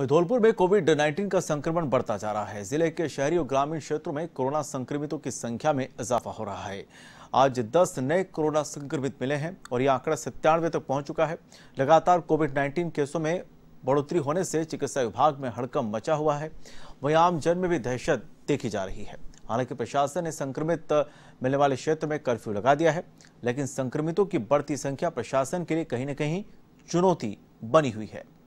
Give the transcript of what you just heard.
वहीं धौलपुर में कोविड 19 का संक्रमण बढ़ता जा रहा है जिले के शहरी और ग्रामीण क्षेत्रों में कोरोना संक्रमितों की संख्या में इजाफा हो रहा है आज 10 नए कोरोना संक्रमित मिले हैं और यह आंकड़ा सत्तानवे तक तो पहुंच चुका है लगातार कोविड 19 केसों में बढ़ोतरी होने से चिकित्सा विभाग में हड़कम मचा हुआ है वहीं आमजन में भी दहशत देखी जा रही है हालांकि प्रशासन ने संक्रमित मिलने वाले क्षेत्र में कर्फ्यू लगा दिया है लेकिन संक्रमितों की बढ़ती संख्या प्रशासन के लिए कहीं न कहीं चुनौती बनी हुई है